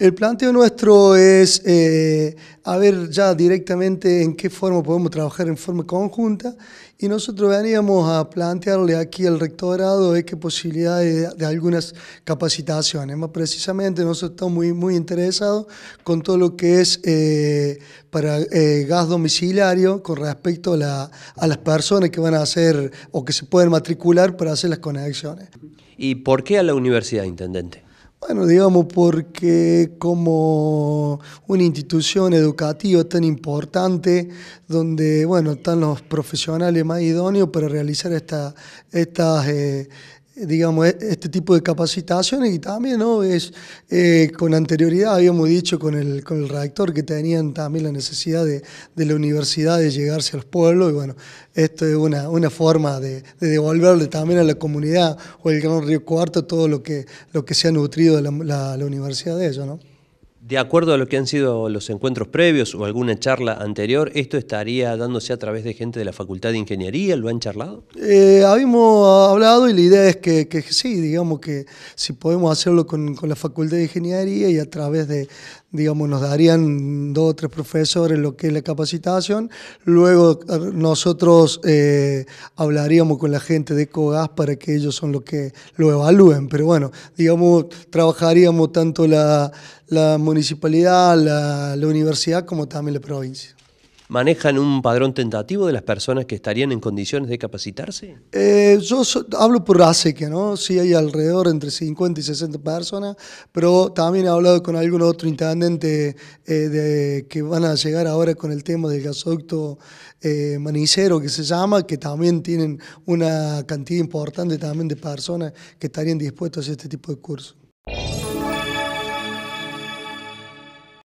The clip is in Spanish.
El planteo nuestro es eh, a ver ya directamente en qué forma podemos trabajar en forma conjunta y nosotros veníamos a plantearle aquí al rectorado de qué posibilidades de, algunas capacitaciones. Más precisamente nosotros estamos muy, muy interesados con todo lo que es eh, para eh, gas domiciliario con respecto a las personas que van a hacer o que se pueden matricular para hacer las conexiones. ¿Y por qué a la universidad, Intendente? Bueno, digamos porque como una institución educativa tan importante, donde bueno, están los profesionales más idóneos para realizar esta, estas eh, eh, digamos, e, este tipo de capacitaciones y también, ¿no? Es, eh, con anterioridad habíamos dicho con el, con el redactor que tenían también la necesidad de, de la universidad de llegarse a los pueblos y bueno, esto es una, una forma de, devolverle también a la comunidad o el Gran Río Cuarto todo lo que, lo que se ha nutrido de la, la universidad de ellos, ¿no? De acuerdo a lo que han sido los encuentros previos o alguna charla anterior, ¿esto estaría dándose a través de gente de la Facultad de Ingeniería? ¿Lo han charlado? Eh, habíamos hablado y la idea es que, sí, digamos que si podemos hacerlo con, la Facultad de Ingeniería y a través de, digamos, nos darían dos o tres profesores lo que es la capacitación, luego nosotros eh, hablaríamos con la gente de COGAS para que ellos son los que lo evalúen, pero bueno, digamos, trabajaríamos tanto la la municipalidad, la, universidad, como también la provincia. ¿Manejan un padrón tentativo de las personas que estarían en condiciones de capacitarse? Eh, yo hablo por que ¿no? Sí hay alrededor entre 50 y 60 personas, pero también he hablado con algún otro intendente eh, de, que van a llegar ahora con el tema del gasoducto eh, manicero, que se llama, que también tienen una cantidad importante también de personas que estarían dispuestas a este tipo de cursos.